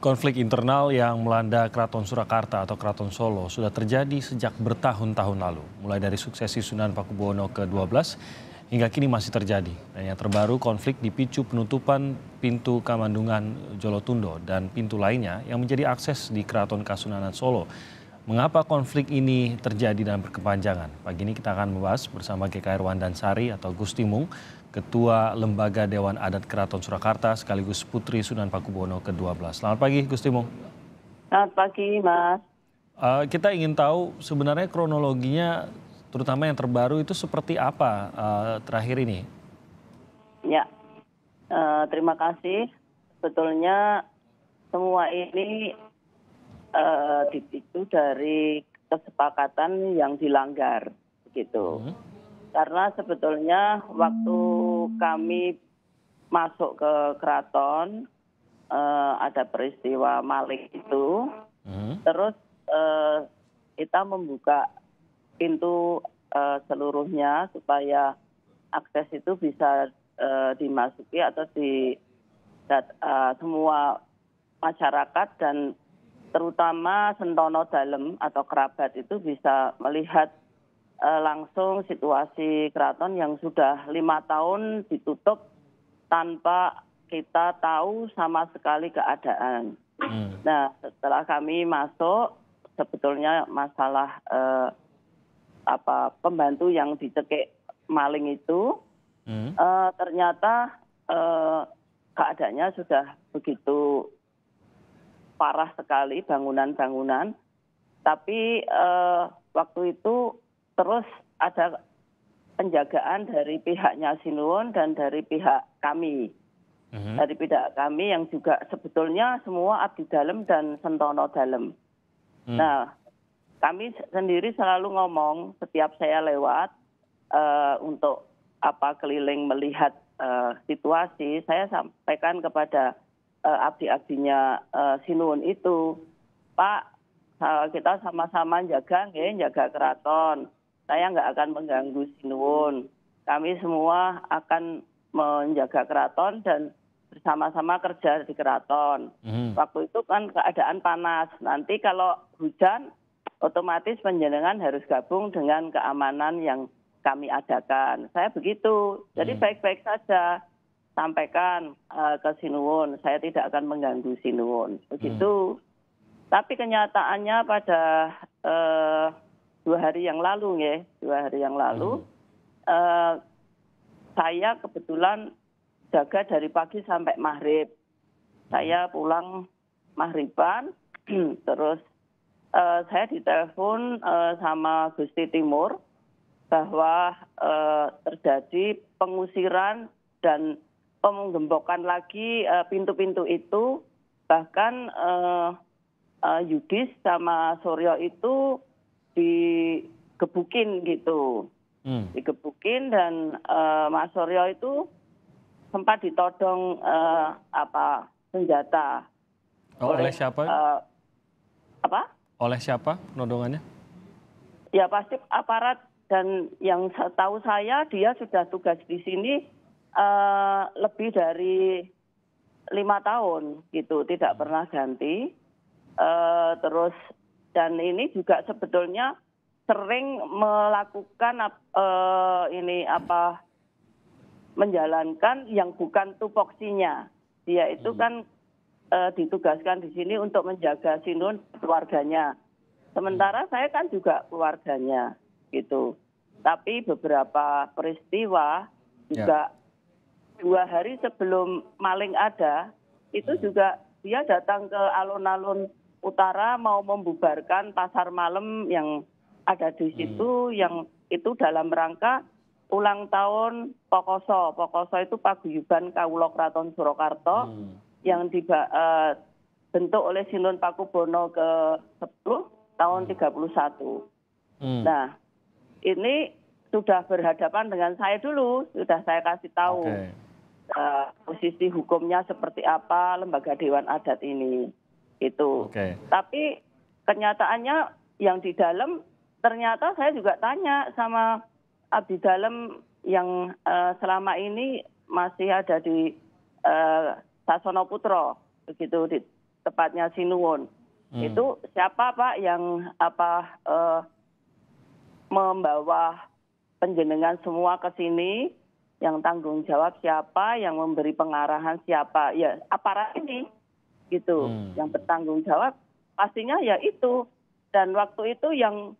Konflik internal yang melanda Keraton Surakarta atau Keraton Solo sudah terjadi sejak bertahun-tahun lalu, mulai dari suksesi Sunan Pakubuwono ke-12 hingga kini masih terjadi. Dan yang terbaru konflik dipicu penutupan pintu Kamandungan Jolotundo dan pintu lainnya yang menjadi akses di Keraton Kasunanan Solo. Mengapa konflik ini terjadi dan berkepanjangan? Pagi ini kita akan membahas bersama GKR Wandansari atau Gus Timung. Ketua Lembaga Dewan Adat Keraton Surakarta sekaligus Putri Sunan Pakubono ke-12. Selamat pagi, Gustimo. Selamat pagi, Mas. Uh, kita ingin tahu sebenarnya kronologinya terutama yang terbaru itu seperti apa uh, terakhir ini? Ya, uh, terima kasih. Sebetulnya semua ini uh, dipicu dari kesepakatan yang dilanggar, begitu. Hmm. Karena sebetulnya waktu kami masuk ke keraton uh, ada peristiwa Malik itu, hmm. terus uh, kita membuka pintu uh, seluruhnya supaya akses itu bisa uh, dimasuki atau di dat, uh, semua masyarakat dan terutama sentono dalam atau kerabat itu bisa melihat Eh, langsung situasi keraton yang sudah lima tahun ditutup tanpa kita tahu sama sekali keadaan. Hmm. Nah, setelah kami masuk, sebetulnya masalah eh, apa pembantu yang dicekik maling itu hmm. eh, ternyata eh, keadaannya sudah begitu parah sekali bangunan-bangunan. Tapi eh, waktu itu terus ada penjagaan dari pihaknya Sinuwun dan dari pihak kami. Mm-hmm. Dari pihak kami yang juga sebetulnya semua abdi dalam dan sentono dalam. Mm. Nah, kami sendiri selalu ngomong setiap saya lewat uh, untuk apa keliling melihat uh, situasi, saya sampaikan kepada uh, abdi-abdinya uh, itu, Pak, kita sama-sama jaga, ya, jaga keraton saya nggak akan mengganggu Sinuwun. Kami semua akan menjaga keraton dan bersama-sama kerja di keraton. Hmm. Waktu itu kan keadaan panas. Nanti kalau hujan, otomatis penjenengan harus gabung dengan keamanan yang kami adakan. Saya begitu. Jadi baik mhm. baik-baik saja. Sampaikan uh, ke Sinuwun, saya tidak akan mengganggu Sinuwun. Begitu. Hmm. Tapi kenyataannya pada uh, dua hari yang lalu ya, dua hari yang lalu. Hmm. Uh, saya kebetulan jaga dari pagi sampai maghrib. Saya hmm. pulang maghriban, terus uh, saya ditelepon uh, sama Gusti Timur bahwa uh, terjadi pengusiran dan penggembokan lagi pintu-pintu uh, itu bahkan uh, uh, Yudis sama Suryo itu digebukin gitu. Hmm. Digebukin dan uh, Mas Suryo itu sempat ditodong uh, apa senjata. Oh, oleh, oleh siapa? Uh, apa? Oleh siapa nodongannya? Ya pasti aparat dan yang tahu saya dia sudah tugas di sini uh, lebih dari lima tahun gitu tidak pernah ganti. Uh, terus dan ini juga sebetulnya sering melakukan uh, ini apa menjalankan yang bukan tupoksinya. Dia itu hmm. kan uh, ditugaskan di sini untuk menjaga Sinun keluarganya. Sementara hmm. saya kan juga keluarganya gitu. Tapi beberapa peristiwa ya. juga yeah. dua hari sebelum maling ada itu hmm. juga dia datang ke alun-alun Utara mau membubarkan pasar malam yang ada di hmm. situ hmm. yang itu dalam rangka ulang tahun Pokoso. Pokoso itu paguyuban Kawula Kraton Surakarta hmm. yang dibentuk eh, oleh Sinun Pakubono ke-10 tahun 31. Hmm. hmm. Nah, ini sudah berhadapan dengan saya dulu, sudah saya kasih tahu okay. uh, eh, posisi hukumnya seperti apa lembaga Dewan Adat ini gitu. Okay. Tapi kenyataannya yang di dalam ternyata saya juga tanya sama abdi dalam yang uh, selama ini masih ada di uh, Sasono Putro begitu di tepatnya Sinuwon Hmm. Itu siapa Pak yang apa uh, membawa penjenengan semua ke sini? Yang tanggung jawab siapa? Yang memberi pengarahan siapa? Ya aparat ini gitu hmm. yang bertanggung jawab pastinya ya itu dan waktu itu yang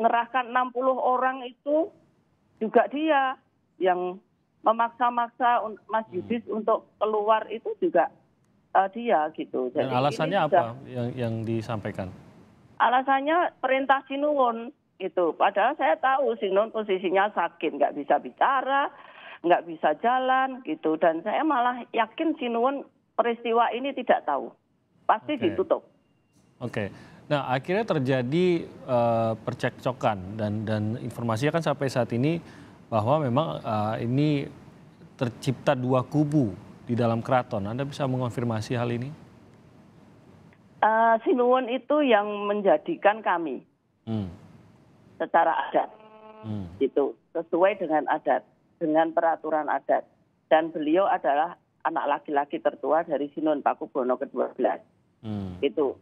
ngerahkan 60 orang itu juga dia yang memaksa-maksa Mas hmm. Yudis hmm. untuk keluar itu juga uh, dia gitu. Jadi dan alasannya apa yang yang disampaikan? Alasannya perintah Sinuwon itu. Padahal saya tahu Sinuwon posisinya sakit, nggak bisa bicara, nggak bisa jalan gitu. Dan saya malah yakin Sinuwon peristiwa ini tidak tahu. Pasti okay. ditutup. Oke. Okay. Nah, akhirnya terjadi uh, percekcokan dan dan informasinya kan sampai saat ini bahwa memang uh, ini tercipta dua kubu di dalam keraton. Anda bisa mengonfirmasi hal ini? Uh, itu yang menjadikan kami hmm. secara adat, hmm. itu sesuai dengan adat, dengan peraturan adat. Dan beliau adalah anak laki-laki tertua dari Sinon Pakubono ke-12. Hmm. Itu.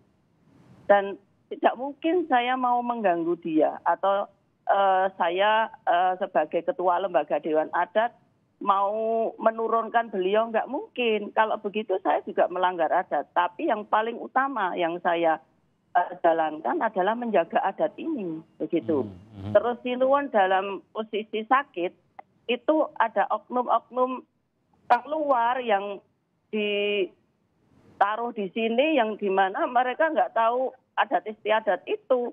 Dan tidak mungkin saya mau mengganggu dia atau uh, saya uh, sebagai ketua lembaga Dewan Adat mau menurunkan beliau nggak mungkin. Kalau begitu saya juga melanggar adat. Tapi yang paling utama yang saya uh, jalankan adalah menjaga adat ini, begitu. Hmm. -hmm. Terus Sinun dalam posisi sakit itu ada oknum-oknum tak luar yang ditaruh di sini yang di mana mereka nggak tahu adat istiadat itu.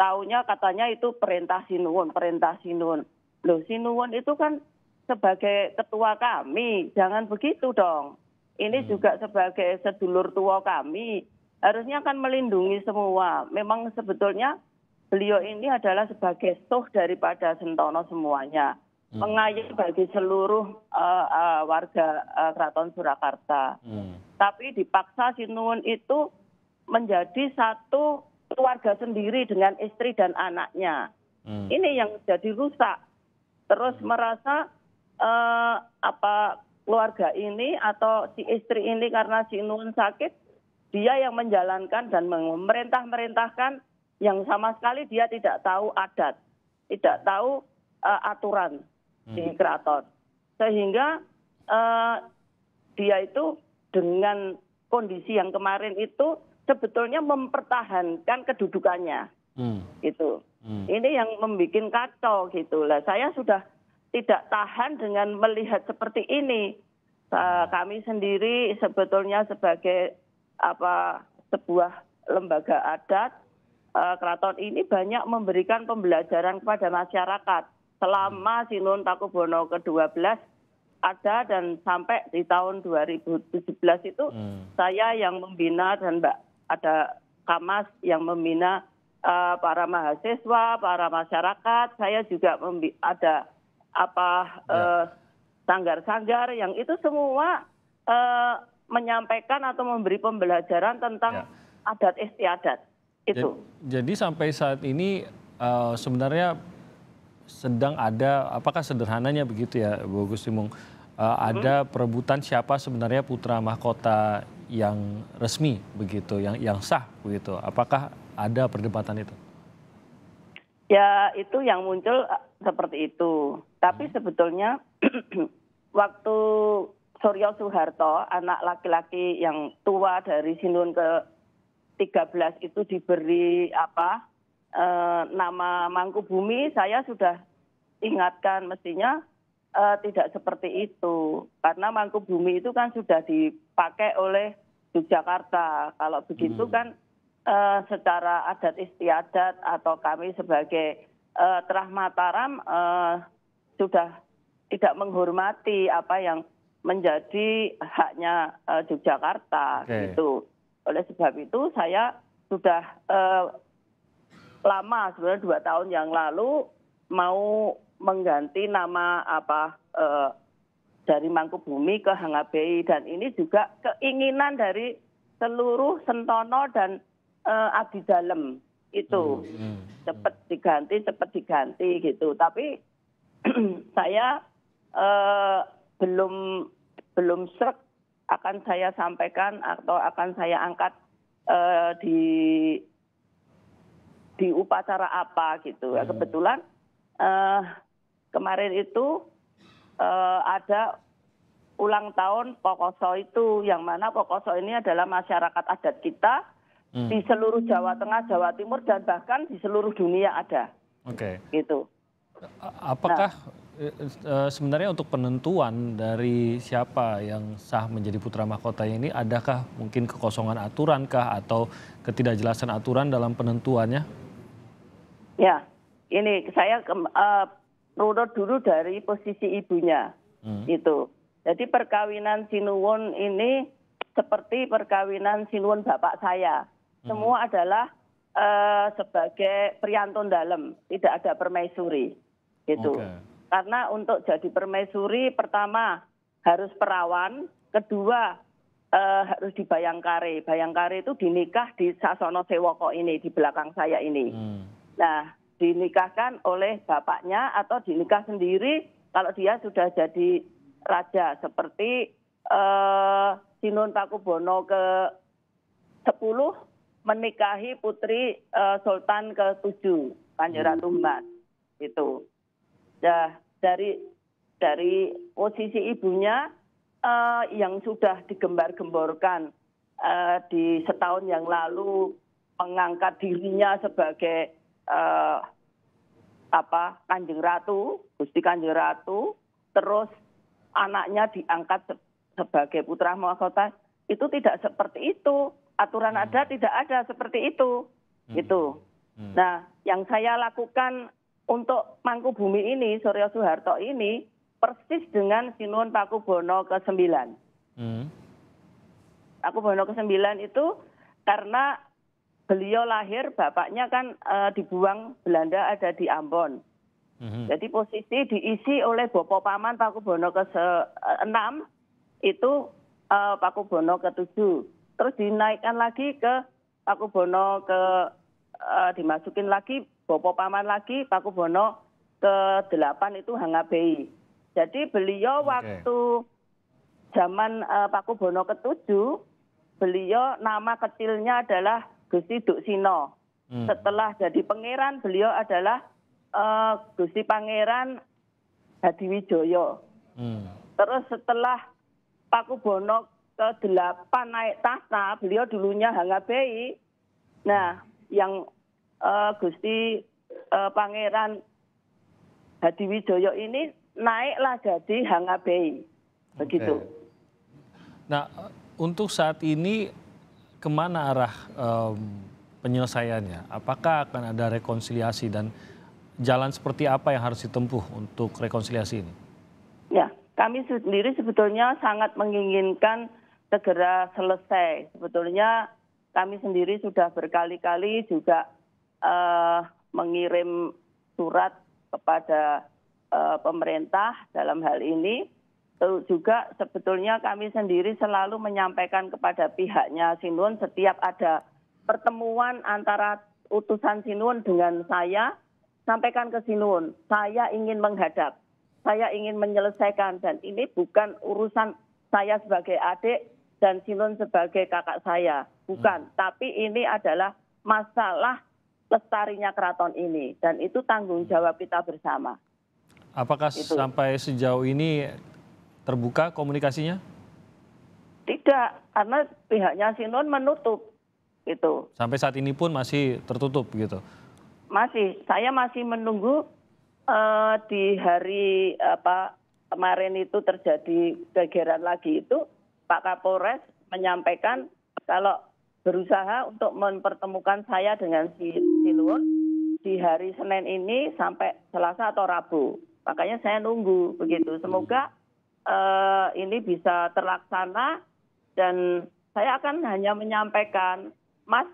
Taunya katanya itu perintah sinuwun, perintah sinuwun. Loh sinuwun itu kan sebagai ketua kami, jangan begitu dong. Ini hmm. juga sebagai sedulur tua kami, harusnya kan melindungi semua. Memang sebetulnya beliau ini adalah sebagai soh daripada Sentono semuanya hmm. bagi seluruh uh, uh, warga uh, Keraton Surakarta. Hmm. Tapi dipaksa Sinuun itu menjadi satu keluarga sendiri dengan istri dan anaknya. Hmm. Ini yang jadi rusak. Terus hmm. merasa uh, apa keluarga ini atau si istri ini karena Sinuun sakit dia yang menjalankan dan memerintah-merintahkan yang sama sekali dia tidak tahu adat, tidak tahu uh, aturan di hmm. keraton sehingga uh, dia itu dengan kondisi yang kemarin itu sebetulnya mempertahankan kedudukannya hmm. gitu hmm. ini yang membuat kacau gitu lah saya sudah tidak tahan dengan melihat seperti ini uh, kami sendiri sebetulnya sebagai apa sebuah lembaga adat uh, keraton ini banyak memberikan pembelajaran kepada masyarakat selama Sinun Takubono ke-12 ada dan sampai di tahun 2017 itu hmm. saya yang membina dan Mbak ada Kamas yang membina uh, para mahasiswa, para masyarakat. Saya juga ada apa ya. Eh, sanggar-sanggar ya. uh, yang itu semua uh, menyampaikan atau memberi pembelajaran tentang ya. adat istiadat itu. Jadi, jadi sampai saat ini uh, sebenarnya sedang ada apakah sederhananya begitu ya Bu Gustimung uh, eh, ada hmm. perebutan siapa sebenarnya putra mahkota yang resmi begitu yang yang sah begitu apakah ada perdebatan itu ya itu yang muncul eh, seperti itu tapi hmm. sebetulnya waktu Suryo Soeharto anak laki-laki yang tua dari Sinun ke 13 itu diberi apa eh, nama Mangkubumi saya sudah ingatkan mestinya eh, tidak seperti itu karena Mangkubumi itu kan sudah dipakai oleh Yogyakarta. Kalau begitu hmm. kan eh, secara adat istiadat atau kami sebagai eh, terah Mataram eh, sudah tidak menghormati apa yang menjadi haknya uh, Yogyakarta okay. gitu. Oleh sebab itu saya sudah uh, lama sebenarnya dua tahun yang lalu mau mengganti nama apa e, dari Mangkubumi ke Hangabei dan ini juga keinginan dari seluruh Sentono dan e, Abdi Dalem itu hmm. hmm. cepat diganti cepat diganti gitu tapi saya e, belum belum serk akan saya sampaikan atau akan saya angkat e, di di upacara apa gitu. Ya, hmm. kebetulan uh, kemarin itu uh, ada ulang tahun Pokoso itu yang mana Pokoso ini adalah masyarakat adat kita hmm. di seluruh Jawa Tengah, Jawa Timur dan bahkan di seluruh dunia ada. Oke. Okay. Gitu. Apakah nah, sebenarnya untuk penentuan dari siapa yang sah menjadi putra mahkota ini adakah mungkin kekosongan aturankah atau ketidakjelasan aturan dalam penentuannya? Ya, ini saya uh, dulu dari posisi ibunya, hmm. itu. Jadi perkawinan sinuwon ini seperti perkawinan sinuwon bapak saya. Hmm. Semua adalah uh, sebagai priantun dalam, tidak ada permaisuri, gitu. Okay. Karena untuk jadi permaisuri pertama harus perawan, kedua uh, harus di Bayangkare. itu dinikah di Sasono Sewoko ini di belakang saya ini. Hmm. Nah, dinikahkan oleh bapaknya atau dinikah sendiri kalau dia sudah jadi raja seperti eh, Sinun Takubono ke 10 menikahi putri eh, Sultan ke-7 Kanjeng Ratu hmm. itu. Nah, ya, dari dari posisi ibunya eh, yang sudah digembar-gemborkan eh, di setahun yang lalu mengangkat dirinya sebagai uh, apa Kanjeng Ratu, Gusti Kanjeng Ratu, terus anaknya diangkat sebagai putra mahkota, itu tidak seperti itu. Aturan hmm. ada tidak ada seperti itu. Hmm. Gitu. Hmm. Nah, yang saya lakukan untuk Mangku Bumi ini, Suryo Soeharto ini persis dengan sinun Paku Bono ke-9. Hmm. Paku Bono ke-9 itu karena beliau lahir bapaknya kan uh, dibuang Belanda ada di Ambon. Mm-hmm. Jadi posisi diisi oleh Bopo Paman Paku Bono ke-6 itu uh, eh, Paku Bono ke-7. Terus dinaikkan lagi ke Paku Bono ke uh, dimasukin lagi Bopo Paman lagi Paku Bono ke-8 itu Hangabei. Jadi beliau okay. waktu zaman uh, Paku Bono ke-7 beliau nama kecilnya adalah Gusti Duksino. Hmm. Setelah jadi pangeran, beliau adalah uh, Gusti Pangeran Hadiwijoyo. Hmm. Terus setelah Bono ke-8 naik tahta, beliau dulunya Hangabei. Nah, yang uh, Gusti uh, Pangeran Hadiwijoyo ini naiklah jadi Hangabei. Begitu. Okay. Nah, untuk saat ini kemana arah um, penyelesaiannya? Apakah akan ada rekonsiliasi dan jalan seperti apa yang harus ditempuh untuk rekonsiliasi ini? Ya, kami sendiri sebetulnya sangat menginginkan segera selesai. Sebetulnya kami sendiri sudah berkali-kali juga uh, mengirim surat kepada uh, pemerintah dalam hal ini juga sebetulnya kami sendiri selalu menyampaikan kepada pihaknya Sinun setiap ada pertemuan antara utusan Sinun dengan saya, sampaikan ke Sinun, saya ingin menghadap, saya ingin menyelesaikan dan ini bukan urusan saya sebagai adik dan Sinun sebagai kakak saya, bukan, hmm. tapi ini adalah masalah lestarinya keraton ini dan itu tanggung jawab kita bersama. Apakah itu. sampai sejauh ini terbuka komunikasinya? Tidak, karena pihaknya Sinon menutup gitu. Sampai saat ini pun masih tertutup gitu. Masih, saya masih menunggu uh, di hari apa kemarin itu terjadi kegeran lagi itu Pak Kapolres menyampaikan kalau berusaha untuk mempertemukan saya dengan si Sinuun di hari Senin ini sampai Selasa atau Rabu. Makanya saya nunggu begitu. Semoga uh, ini bisa terlaksana dan saya akan hanya menyampaikan, Mas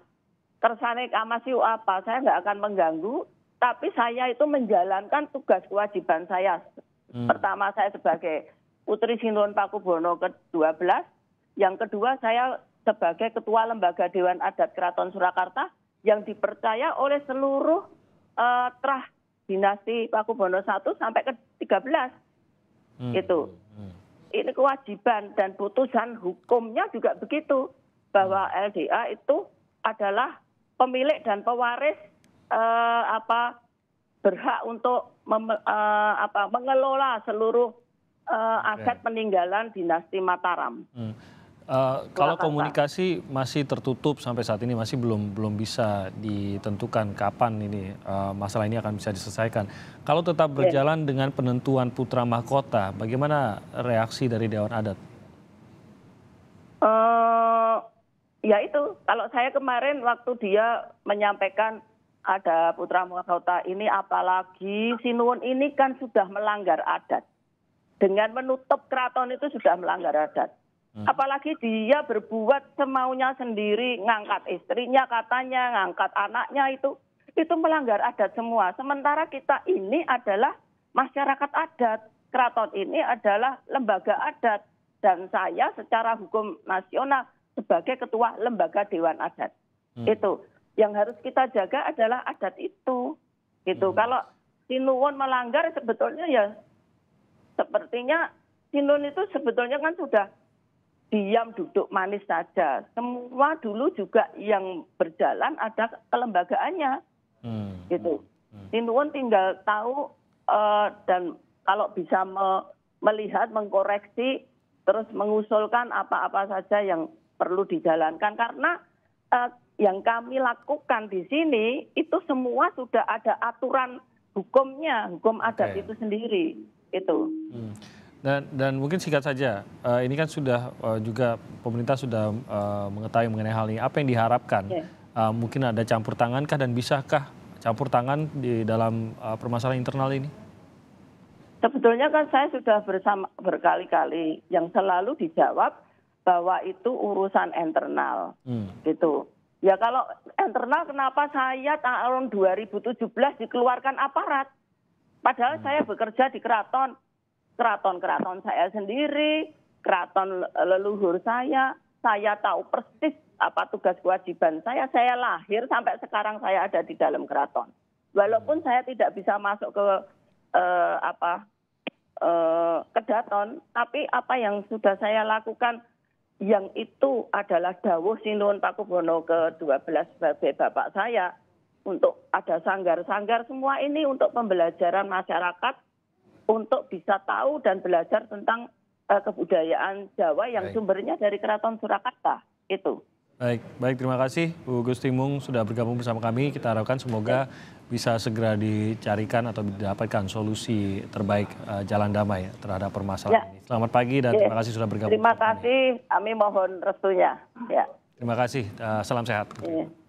kersane masih apa, saya nggak akan mengganggu, tapi saya itu menjalankan tugas kewajiban saya. Hmm. Pertama saya sebagai Putri Sinron Pakubono ke-12, yang kedua saya sebagai Ketua Lembaga Dewan Adat Keraton Surakarta yang dipercaya oleh seluruh uh, trah dinasti Pakubono 1 sampai ke 13 Hmm. Itu. Hmm. Ini kewajiban dan putusan hukumnya juga begitu bahwa hmm. LDA itu adalah pemilik dan pewaris eh, apa berhak untuk mem, eh, apa mengelola seluruh eh, aset peninggalan dinasti Mataram. Hmm. Eh, kalau komunikasi masih tertutup sampai saat ini masih belum belum bisa ditentukan kapan ini uh, masalah ini akan bisa diselesaikan. Kalau tetap berjalan yeah. dengan penentuan putra mahkota, bagaimana reaksi dari Dewan Adat? Uh, ya itu, kalau saya kemarin waktu dia menyampaikan ada putra mahkota ini, apalagi Sinuun ini kan sudah melanggar adat. Dengan menutup keraton itu sudah melanggar adat Hmm. apalagi dia berbuat semaunya sendiri ngangkat istrinya katanya ngangkat anaknya itu itu melanggar adat semua sementara kita ini adalah masyarakat adat keraton ini adalah lembaga adat dan saya secara hukum nasional sebagai ketua lembaga dewan adat hmm. itu yang harus kita jaga adalah adat itu gitu hmm. kalau sinuwon melanggar sebetulnya ya sepertinya sinun itu sebetulnya kan sudah diam duduk manis saja. Semua dulu juga yang berjalan ada kelembagaannya, hmm. gitu. Hmm. Sinuun tinggal tahu uh, dan kalau bisa me melihat, mengkoreksi, terus mengusulkan apa-apa saja yang perlu dijalankan karena uh, yang kami lakukan di sini itu semua sudah ada aturan hukumnya, hukum adat okay. itu sendiri, itu. Hmm. Dan, dan mungkin singkat saja, uh, ini kan sudah uh, juga pemerintah sudah uh, mengetahui mengenai hal ini. Apa yang diharapkan? Yeah. Iya. Uh, mungkin ada campur tangankah dan bisakah campur tangan di dalam uh, permasalahan internal ini? Sebetulnya kan saya sudah bersama berkali-kali yang selalu dijawab bahwa itu urusan internal. Hmm. gitu. Ya kalau internal kenapa saya tahun 2017 dikeluarkan aparat? Padahal hmm. saya bekerja di keraton keraton-keraton saya sendiri, keraton leluhur saya, saya tahu persis apa tugas kewajiban saya. Saya lahir sampai sekarang saya ada di dalam keraton. Walaupun saya tidak bisa masuk ke eh, apa eh, kedaton, tapi apa yang sudah saya lakukan yang itu adalah dawuh Sinuhun Pakubono ke-12 sebagai bapak saya untuk ada sanggar-sanggar semua ini untuk pembelajaran masyarakat untuk bisa tahu dan belajar tentang uh, kebudayaan Jawa yang baik. sumbernya dari Keraton Surakarta. Itu. Baik, baik terima kasih Bu Gusti Mung sudah bergabung bersama kami. Kita harapkan semoga bisa segera dicarikan atau didapatkan solusi terbaik uh, jalan damai terhadap permasalahan ya. ini. Selamat pagi dan ya. terima kasih sudah bergabung. Terima kasih, kami. kami mohon restunya. Ya. Terima kasih, uh, salam sehat. Ya.